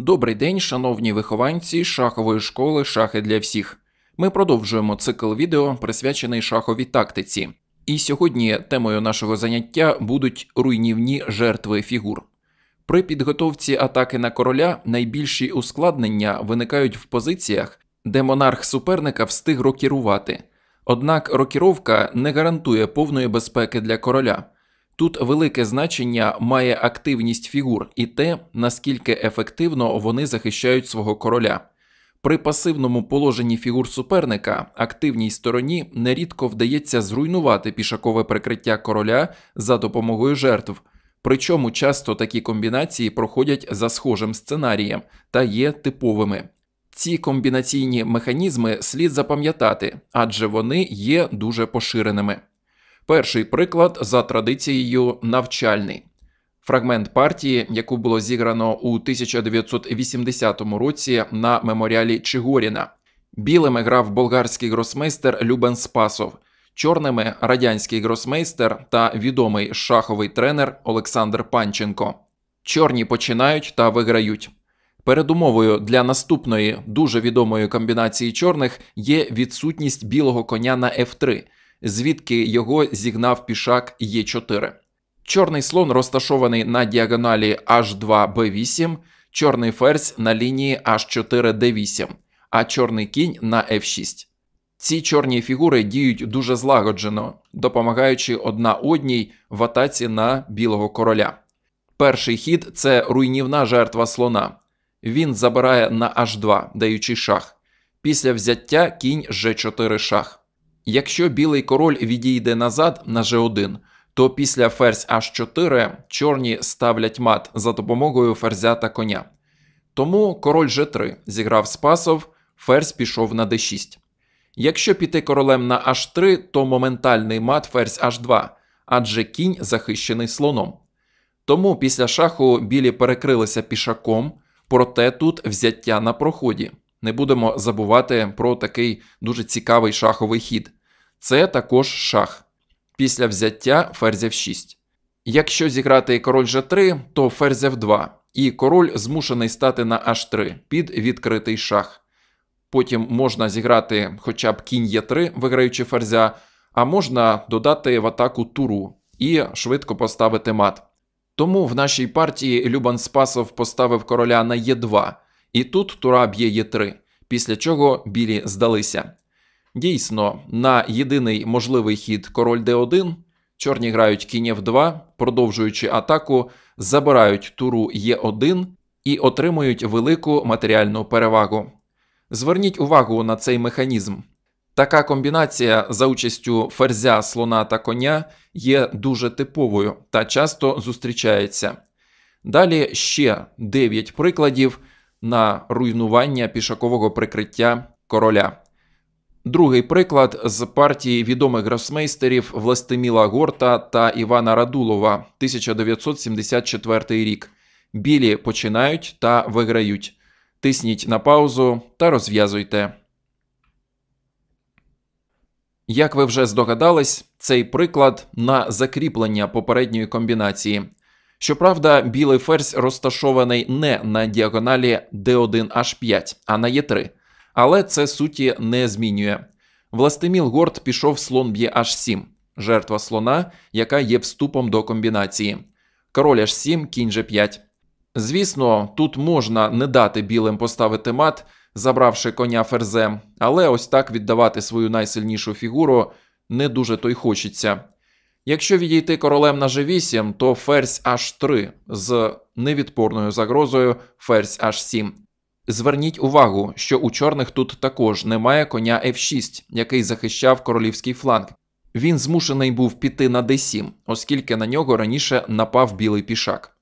Добрий день, шановні вихованці шахової школи Шахи для всіх. Ми продовжуємо цикл відео, присвячений шаховій тактиці. І сьогодні темою нашого заняття будуть руйнівні жертви фігур. При підготовці атаки на короля найбільші ускладнення виникають в позиціях, де монарх суперника встиг рокірувати. Однак рокіровка не гарантує повної безпеки для короля. Тут велике значення має активність фігур і те, наскільки ефективно вони захищають свого короля. При пасивному положенні фігур суперника активній стороні нерідко вдається зруйнувати пішакове прикриття короля за допомогою жертв, причому часто такі комбінації проходять за схожим сценарієм та є типовими. Ці комбінаційні механізми слід запам'ятати, адже вони є дуже поширеними. Перший приклад за традицією навчальний фрагмент партії, яку було зіграно у 1980 році на меморіалі Чигоріна. Білими грав болгарський гросмейстер Любен Спасов, чорними радянський гросмейстер та відомий шаховий тренер Олександр Панченко. Чорні починають та виграють. Передумовою для наступної дуже відомої комбінації чорних є відсутність білого коня на F3, звідки його зігнав пішак Е4. Чорний слон розташований на діагоналі H2B8, чорний ферзь на лінії H4D8, а чорний кінь на F6. Ці чорні фігури діють дуже злагоджено, допомагаючи одна одній в атаці на білого короля. Перший хід це руйнівна жертва слона. Він забирає на H2, даючи шах. Після взяття кінь G4 шах. Якщо білий король відійде назад на G1, то після ферзь H4 чорні ставлять мат за допомогою ферзя та коня. Тому король G3 зіграв спасов, ферзь пішов на d6. Якщо піти королем на h3, то моментальний мат ферзь h2, адже кінь захищений слоном. Тому після шаху білі перекрилися пішаком, проте тут взяття на проході. Не будемо забувати про такий дуже цікавий шаховий хід. Це також шах після взяття ферзя в 6. Якщо зіграти король G3, то ферзь F2, і король змушений стати на H3 під відкритий шах. Потім можна зіграти хоча б кінь Е3, виграючи ферзя, а можна додати в атаку туру і швидко поставити мат. Тому в нашій партії Любан Спасов поставив короля на Е2, і тут тура б'є Е3, після чого білі здалися. Дійсно, на єдиний можливий хід король d1. Чорні грають кінь F2, продовжуючи атаку, забирають туру Е1 і отримують велику матеріальну перевагу. Зверніть увагу на цей механізм. Така комбінація за участю ферзя, слона та коня є дуже типовою та часто зустрічається. Далі ще 9 прикладів на руйнування пішакового прикриття короля. Другий приклад з партії відомих гросмейстерів Властиміла Горта та Івана Радулова, 1974 рік. Білі починають та виграють. Тисніть на паузу та розв'язуйте. Як ви вже здогадались, цей приклад на закріплення попередньої комбінації. Щоправда, білий ферзь розташований не на діагоналі d 1 h 5 а на e 3 але це суті не змінює. Властиміл Горд пішов слон б'є h 7 жертва слона, яка є вступом до комбінації. Король h 7, кінь g 5. Звісно, тут можна не дати білим поставити мат, забравши коня ферзем, але ось так віддавати свою найсильнішу фігуру не дуже то й хочеться. Якщо відійти королем на g8, то ферзь h3 з невідпорною загрозою ферзь h7. Зверніть увагу, що у чорних тут також немає коня F6, який захищав королівський фланг. Він змушений був піти на d7, оскільки на нього раніше напав білий пішак.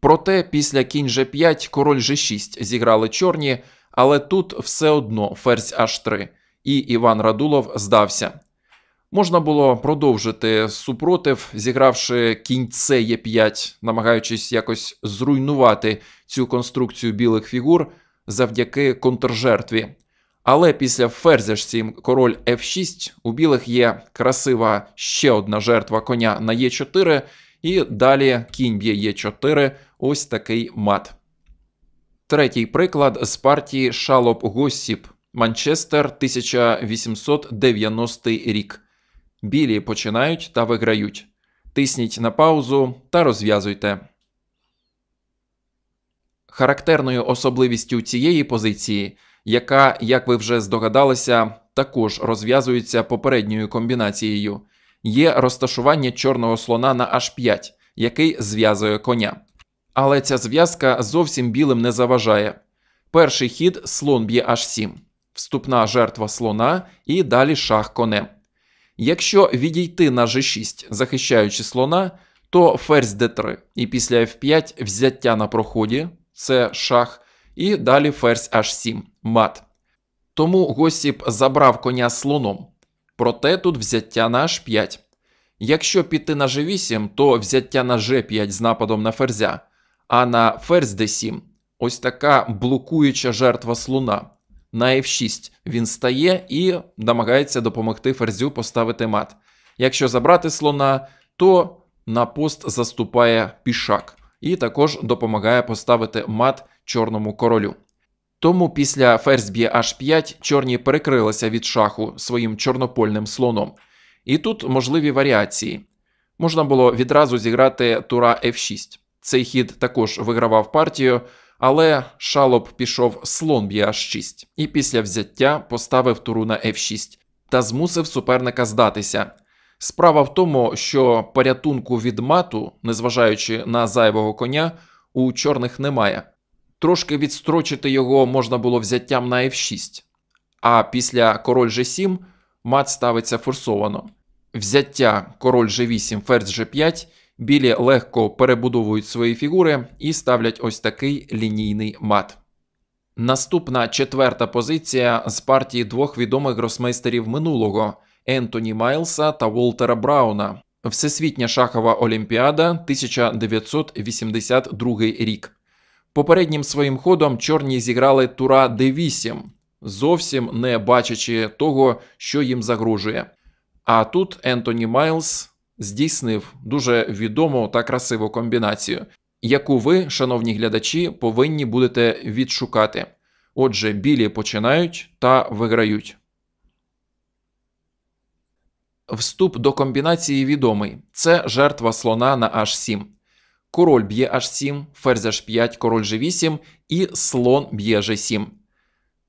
Проте після кінь g5 король g6 зіграли чорні, але тут все одно ферзь h3, і Іван Радулов здався. Можна було продовжити супротив, зігравши кінь c e 5 намагаючись якось зруйнувати цю конструкцію білих фігур завдяки контржертві. Але після ферзешці король F6 у білих є красива ще одна жертва коня на Е4, і далі кінь б'є Е4, ось такий мат. Третій приклад з партії Шалоп Госіп Манчестер 1890 рік. Білі починають та виграють. Тисніть на паузу та розв'язуйте. Характерною особливістю цієї позиції, яка, як ви вже здогадалися, також розв'язується попередньою комбінацією, є розташування чорного слона на H5, який зв'язує коня. Але ця зв'язка зовсім білим не заважає. Перший хід слон б'є H7, вступна жертва слона і далі шах конем. Якщо відійти на G6, захищаючи слона, то ферзь d3 і після F5 взяття на проході це шах, і далі ферзь h7 мат. Тому Госіп забрав коня слоном. Проте тут взяття на h5. Якщо піти на g8, то взяття на g5 з нападом на ферзя, а на ферзь d7 ось така блокуюча жертва слона. На f6 він стає і намагається допомогти ферзю поставити мат. Якщо забрати слона, то на пост заступає пішак і також допомагає поставити мат чорному королю. Тому після ферзь б'є h5 чорні перекрилися від шаху своїм чорнопольним слоном. І тут можливі варіації. Можна було відразу зіграти тура f6. Цей хід також вигравав партію, але шалоб пішов слон б'є h6, і після взяття поставив туру на f6 та змусив суперника здатися. Справа в тому, що порятунку від мату, незважаючи на зайвого коня, у чорних немає. Трошки відстрочити його можна було взяттям на F6, а після король G7 мат ставиться форсовано. Взяття король G8, ферзь G5, білі легко перебудовують свої фігури і ставлять ось такий лінійний мат. Наступна четверта позиція з партії двох відомих гросмейстерів минулого. Ентоні Майлса та Уолтера Брауна. Всесвітня шахова олімпіада 1982 рік. Попереднім своїм ходом чорні зіграли тура d8, зовсім не бачачи того, що їм загрожує. А тут Ентоні Майлз здійснив дуже відому та красиву комбінацію, яку ви, шановні глядачі, повинні будете відшукати. Отже, білі починають та виграють. Вступ до комбінації відомий це жертва слона на H7. Король б'є H7, ферзь H5, король G8 і слон б'є G7.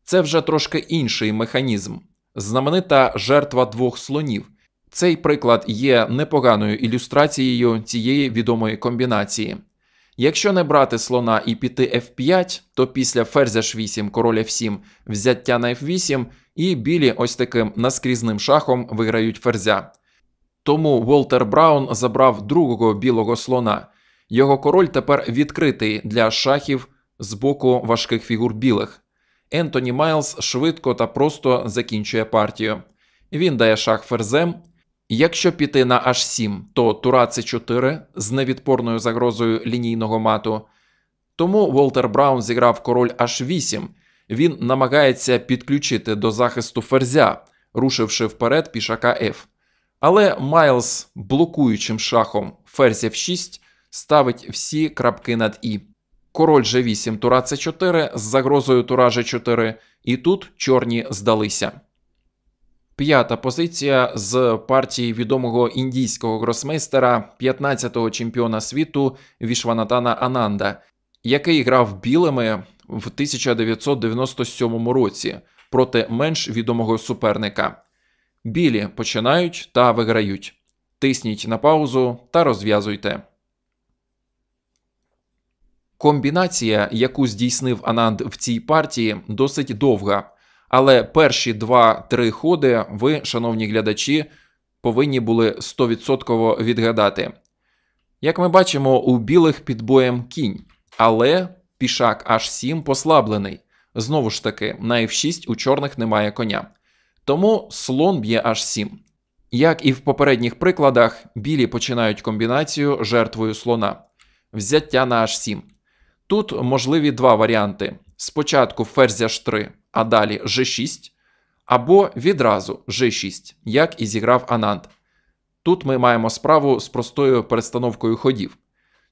Це вже трошки інший механізм. Знаменита жертва двох слонів. Цей приклад є непоганою ілюстрацією цієї відомої комбінації. Якщо не брати слона і піти f5, то після ферзь h8, король f7, взяття на f8 і білі ось таким наскрізним шахом виграють ферзя. Тому Волтер Браун забрав другого білого слона. Його король тепер відкритий для шахів з боку важких фігур білих. Ентоні Майлз швидко та просто закінчує партію. Він дає шах ферзем. Якщо піти на H7, то Тура c 4 з невідпорною загрозою лінійного мату. Тому Волтер Браун зіграв король H8 він намагається підключити до захисту ферзя, рушивши вперед пішака F. Але Майлз блокуючим шахом ферзь F6 ставить всі крапки над І. Король G8 Тура С4 з загрозою Тура G4, і тут чорні здалися. П'ята позиція з партії відомого індійського гросмейстера, 15-го чемпіона світу Вішванатана Ананда, який грав білими в 1997 році проти менш відомого суперника. Білі починають та виграють. Тисніть на паузу та розв'язуйте. Комбінація, яку здійснив Ананд в цій партії, досить довга. Але перші 2-3 ходи ви, шановні глядачі, повинні були 100% відгадати. Як ми бачимо, у білих під боєм кінь, але пішак H7 послаблений. Знову ж таки, на F6 у чорних немає коня. Тому слон б'є H7. Як і в попередніх прикладах, білі починають комбінацію жертвою слона, взяття на H7. Тут можливі два варіанти: спочатку ферзь h3, а далі g6, або відразу g6, як і зіграв Анант. Тут ми маємо справу з простою перестановкою ходів.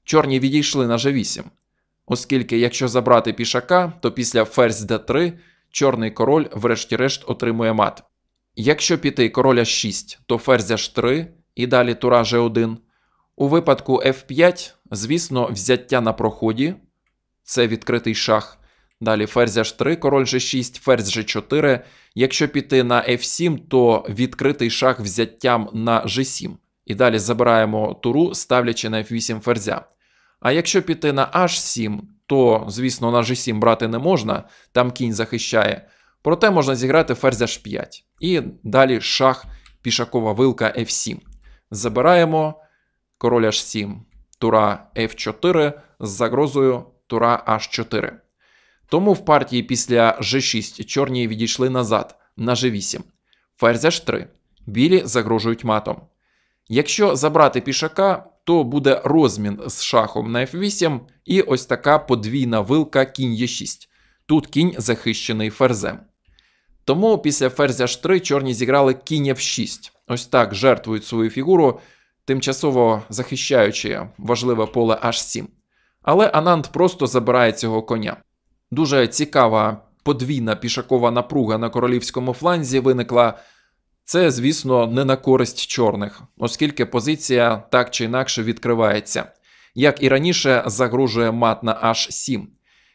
Чорні відійшли на g8, оскільки якщо забрати пішака, то після ферзь d3 чорний король, врешті-решт, отримує мат. Якщо піти короля 6, то ферзь h3 і далі тура g1. У випадку f5, звісно, взяття на проході це відкритий шах. Далі ферзь h3, король g6, ферзь g4. Якщо піти на f7, то відкритий шах взяттям на g7. І далі забираємо туру, ставлячи на f8 ферзя. А якщо піти на H7, то, звісно, на G7 брати не можна, там кінь захищає. Проте можна зіграти ферзь H5. І далі шах, пішакова вилка F7. Забираємо король H7, тура F4 з загрозою тура H4. Тому в партії після G6 чорні відійшли назад на G8. Ферзь H3. Білі загрожують матом. Якщо забрати пішака, то буде розмін з шахом на F8 і ось така подвійна вилка кінь Е6. Тут кінь захищений ферзем. Тому після ферзя H3 чорні зіграли кінь F6. Ось так жертвують свою фігуру, тимчасово захищаючи важливе поле H7. Але Анант просто забирає цього коня. Дуже цікава подвійна пішакова напруга на королівському фланзі виникла. Це, звісно, не на користь чорних, оскільки позиція так чи інакше відкривається. Як і раніше, загружує мат на H7.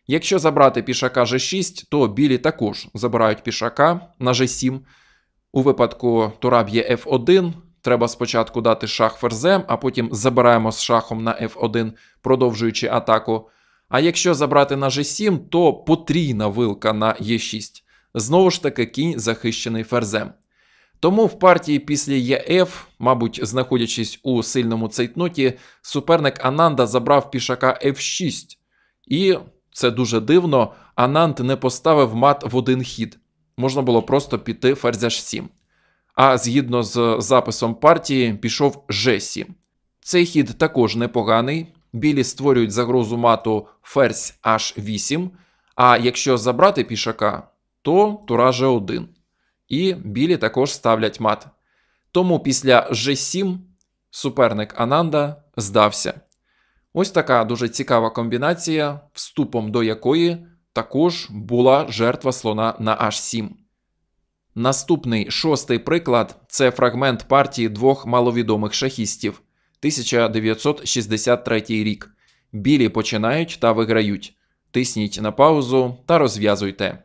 Якщо забрати пішака G6, то білі також забирають пішака на G7. У випадку тура б'є F1. Треба спочатку дати шах ферзем, а потім забираємо з шахом на F1, продовжуючи атаку. А якщо забрати на G7, то потрійна вилка на e 6 Знову ж таки, кінь захищений ферзем. Тому в партії після ЄФ, е мабуть, знаходячись у сильному цейтноті, суперник Ананда забрав пішака F6, і це дуже дивно. Ананд не поставив мат в один хід. Можна було просто піти ферзь H7. А згідно з записом партії, пішов G7. Цей хід також непоганий. Білі створюють загрозу мату ферзь H8. А якщо забрати пішака, то тура G1. І білі також ставлять мат. Тому після G7 суперник Ананда здався. Ось така дуже цікава комбінація, вступом до якої також була жертва слона на H7. Наступний шостий приклад це фрагмент партії двох маловідомих шахістів 1963 рік. Білі починають та виграють. Тисніть на паузу та розв'язуйте.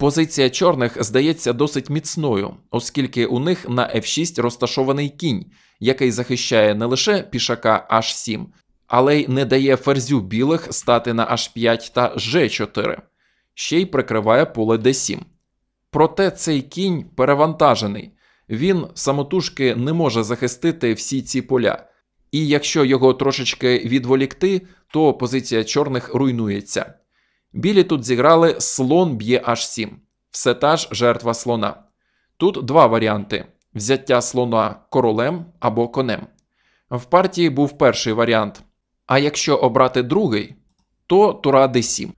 Позиція чорних здається досить міцною, оскільки у них на F6 розташований кінь, який захищає не лише пішака H7, але й не дає ферзю білих стати на H5 та G4, ще й прикриває поле D7. Проте цей кінь перевантажений, він самотужки не може захистити всі ці поля. І якщо його трошечки відволікти, то позиція чорних руйнується. Білі тут зіграли слон б'є аж 7. Все та ж жертва слона. Тут два варіанти: взяття слона королем або конем. В партії був перший варіант. А якщо обрати другий, то тура d7.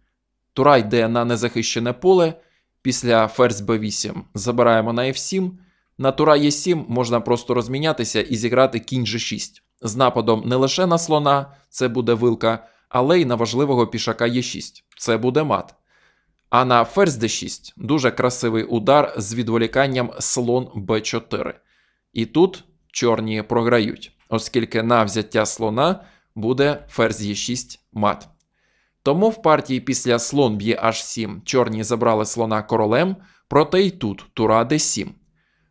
Тура йде на незахищене поле. Після ферзь b8 забираємо на f7. На тура e7 можна просто розмінятися і зіграти кінь g6. З нападом не лише на слона, це буде вилка, але й на важливого пішака Е6. Це буде мат. А на ферзь d6 дуже красивий удар з відволіканням слон b4. І тут чорні програють, оскільки на взяття слона буде ферзь e6 мат. Тому в партії після слон б'є h7 чорні забрали слона королем, проте й тут тура д 7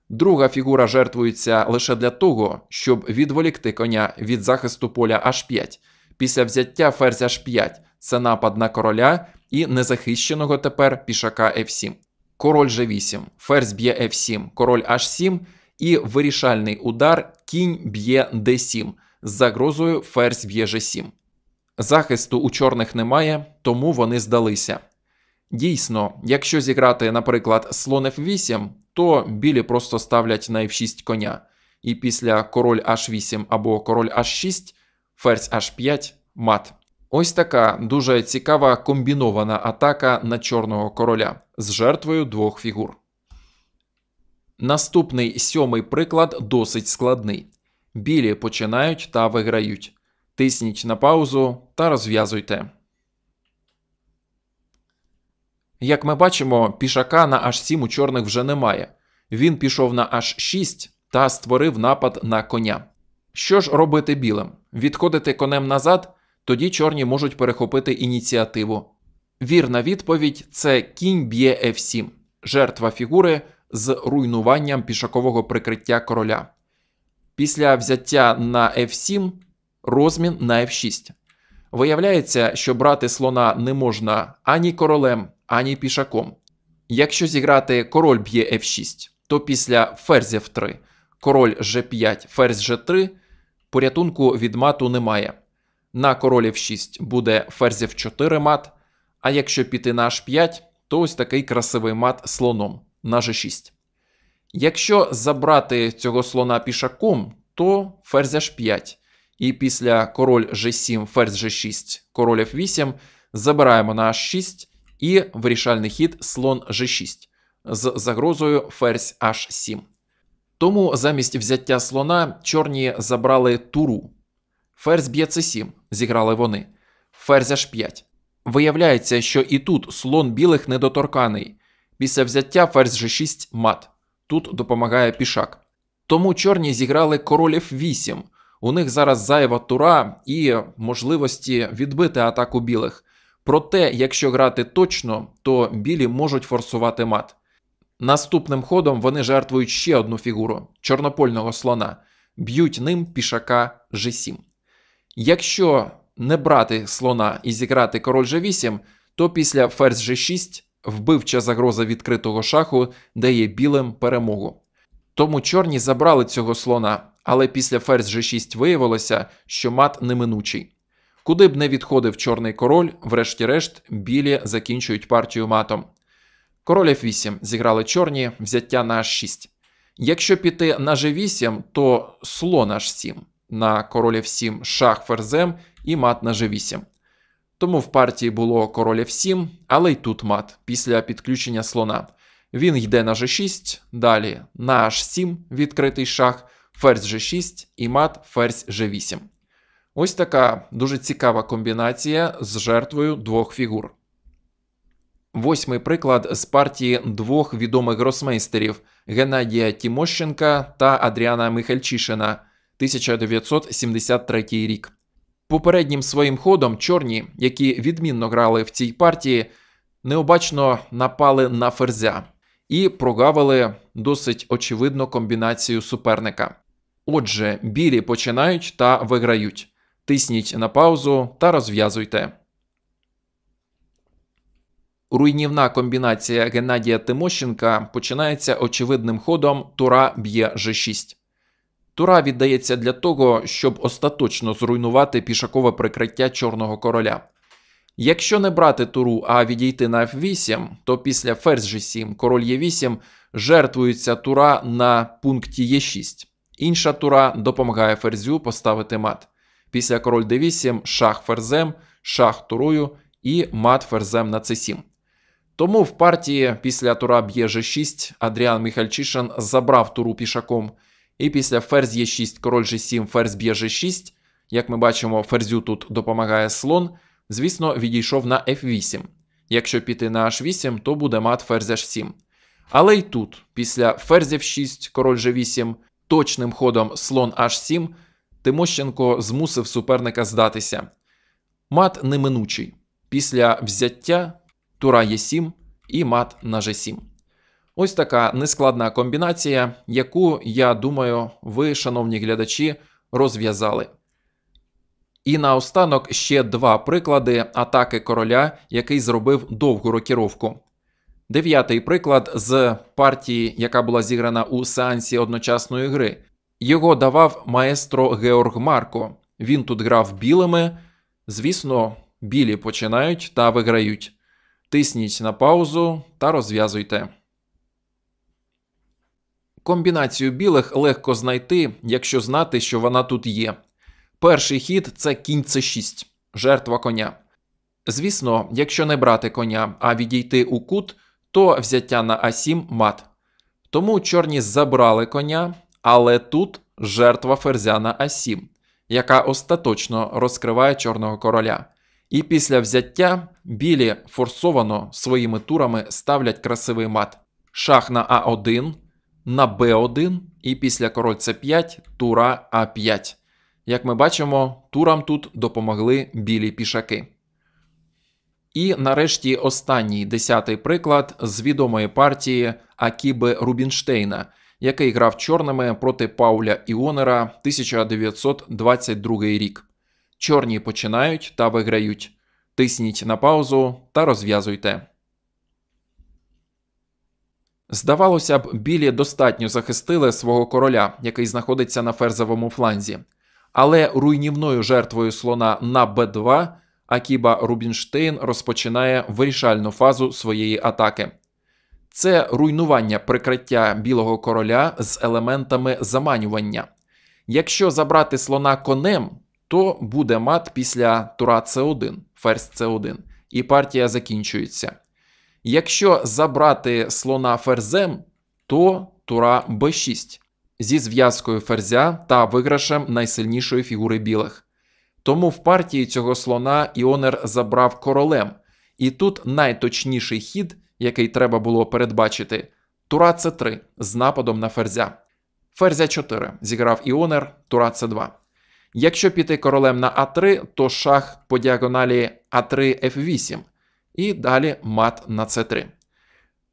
Друга фігура жертвується лише для того, щоб відволікти коня від захисту поля h5. Після взяття ферзь h5 це напад на короля і незахищеного тепер пішака f7. Король g8, ферзь б'є f7, король h7 і вирішальний удар кінь б'є d7 з загрозою ферзь б'є g7. Захисту у чорних немає, тому вони здалися. Дійсно, якщо зіграти, наприклад, слон f8, то білі просто ставлять на f6 коня. І після король h8 або король h6 ферзь h5, мат. Ось така дуже цікава комбінована атака на чорного короля з жертвою двох фігур. Наступний сьомий приклад досить складний. Білі починають та виграють. Тисніть на паузу та розв'язуйте. Як ми бачимо, пішака на h7 у чорних вже немає. Він пішов на h6 та створив напад на коня. Що ж робити білим? відходити конем назад, тоді чорні можуть перехопити ініціативу. Вірна відповідь це кінь б'є F7, жертва фігури з руйнуванням пішакового прикриття короля. Після взяття на F7 розмін на F6. Виявляється, що брати слона не можна ані королем, ані пішаком. Якщо зіграти король б'є F6, то після ферзь F3, король G5, ферзь G3 порятунку від мату немає. На королів 6 буде ферзів 4 мат, а якщо піти на h5, то ось такий красивий мат слоном на g6. Якщо забрати цього слона пішаком, то ферзь h5. І після король g7, ферзь g6, король f8 забираємо на h6 і вирішальний хід слон g6 з загрозою ферзь h7. Тому замість взяття слона чорні забрали туру. Ферзь б'є С7, зіграли вони. Ферзь h 5. Виявляється, що і тут слон білих недоторканий. Після взяття ферзь G6 мат. Тут допомагає пішак. Тому чорні зіграли королів 8. У них зараз зайва тура і можливості відбити атаку білих. Проте, якщо грати точно, то білі можуть форсувати мат. Наступним ходом вони жертвують ще одну фігуру чорнопольного слона, б'ють ним пішака G7. Якщо не брати слона і зіграти король G8, то після ферзь G6 вбивча загроза відкритого шаху дає білим перемогу. Тому чорні забрали цього слона, але після ферзь G6 виявилося, що мат неминучий. Куди б не відходив чорний король, врешті-решт білі закінчують партію матом. Король F8 зіграли чорні, взяття на H6. Якщо піти на G8, то слон H7 на король F7 шах ферзем і мат на G8. Тому в партії було король F7, але й тут мат після підключення слона. Він йде на G6, далі на H7 відкритий шах, ферзь G6 і мат ферзь G8. Ось така дуже цікава комбінація з жертвою двох фігур. Восьмий приклад з партії двох відомих гросмейстерів Геннадія Тімощенка та Адріана Михальчишина, 1973 рік. Попереднім своїм ходом чорні, які відмінно грали в цій партії, необачно напали на ферзя і прогавили досить очевидно комбінацію суперника. Отже, білі починають та виграють. Тисніть на паузу та розв'язуйте. Руйнівна комбінація Геннадія Тимощенка починається очевидним ходом Тура б'є G6. Тура віддається для того, щоб остаточно зруйнувати пішакове прикриття чорного короля. Якщо не брати туру, а відійти на F8, то після ферзь G7 король e 8 жертвується тура на пункті Е6. Інша тура допомагає ферзю поставити мат. Після король d8 шах ферзем, шах турою і мат ферзем на c7. Тому в партії після тура б'є G6 Адріан Михальчишин забрав туру пішаком. І після ферзь є 6, король G7, ферзь б'є G6. Як ми бачимо, ферзю тут допомагає слон. Звісно, відійшов на F8. Якщо піти на H8, то буде мат ферзь H7. Але й тут, після ферзь F6, король G8, точним ходом слон H7, Тимощенко змусив суперника здатися. Мат неминучий. Після взяття тура Е7 і мат на G7. Ось така нескладна комбінація, яку, я думаю, ви, шановні глядачі, розв'язали. І наостанок ще два приклади атаки короля, який зробив довгу рокіровку. Дев'ятий приклад з партії, яка була зіграна у сеансі одночасної гри. Його давав маестро Георг Марко. Він тут грав білими. Звісно, білі починають та виграють. Тисніть на паузу та розв'язуйте. Комбінацію білих легко знайти, якщо знати, що вона тут є. Перший хід це кінь c 6 жертва коня. Звісно, якщо не брати коня, а відійти у кут, то взяття на А7 мат. Тому чорні забрали коня, але тут жертва ферзя на А7, яка остаточно розкриває чорного короля. І після взяття білі форсовано своїми турами ставлять красивий мат. Шах на А1, на Б1 і після король С5 тура А5. Як ми бачимо, турам тут допомогли білі пішаки. І нарешті останній десятий приклад з відомої партії Акіби Рубінштейна, який грав чорними проти Пауля Іонера 1922 рік чорні починають та виграють. Тисніть на паузу та розв'язуйте. Здавалося б, білі достатньо захистили свого короля, який знаходиться на ферзовому фланзі. Але руйнівною жертвою слона на Б2 Акіба Рубінштейн розпочинає вирішальну фазу своєї атаки. Це руйнування прикриття білого короля з елементами заманювання. Якщо забрати слона конем, то буде мат після тура С1, ферзь С1, і партія закінчується. Якщо забрати слона ферзем, то тура Б6 зі зв'язкою ферзя та виграшем найсильнішої фігури білих. Тому в партії цього слона Іонер забрав королем. І тут найточніший хід, який треба було передбачити, тура С3 з нападом на ферзя. Ферзя 4 зіграв Іонер, тура С2. Якщо піти королем на А3, то шах по діагоналі А3 ф 8 і далі мат на С3.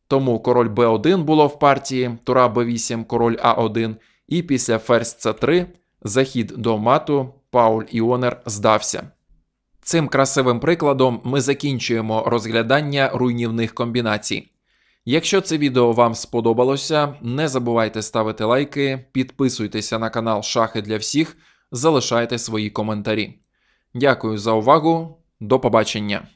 Тому король Б1 було в партії, тура Б8, король А1, і після ферзь С3 захід до мату Пауль Іонер здався. Цим красивим прикладом ми закінчуємо розглядання руйнівних комбінацій. Якщо це відео вам сподобалося, не забувайте ставити лайки, підписуйтеся на канал Шахи для всіх залишайте свої коментарі. Дякую за увагу, до побачення!